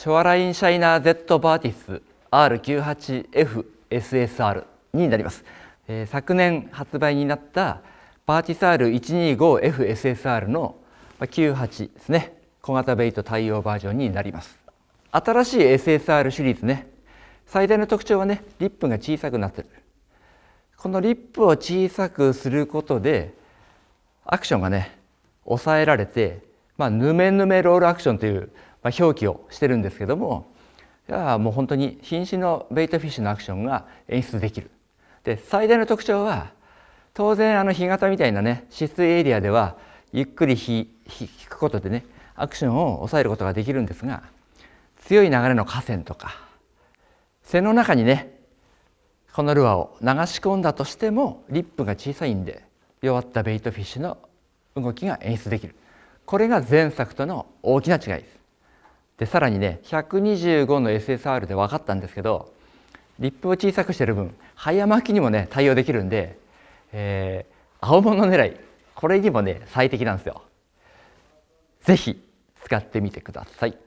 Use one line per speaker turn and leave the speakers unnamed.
ショアラインシャイナー Z バーティス R98FSSR になります、えー、昨年発売になったバーティス R125FSSR の98ですね小型ベイト対応バージョンになります新しい SSR シリーズね最大の特徴はねリップが小さくなってるこのリップを小さくすることでアクションがね抑えられて、まあ、ヌメヌメロールアクションというまあ、表記をしてるんですけどもいやもう本当に瀕死のベイトフィッシュのアクションが演出できる。で最大の特徴は当然あの干潟みたいなね止水エリアではゆっくり引くことでねアクションを抑えることができるんですが強い流れの河川とか背の中にねこのルアーを流し込んだとしてもリップが小さいんで弱ったベイトフィッシュの動きが演出できるこれが前作との大きな違いですでさらにね125の SSR で分かったんですけどリップを小さくしてる分早巻きにもね対応できるんで、えー、青物狙いこれにもね最適なんですよ。ぜひ使ってみてください。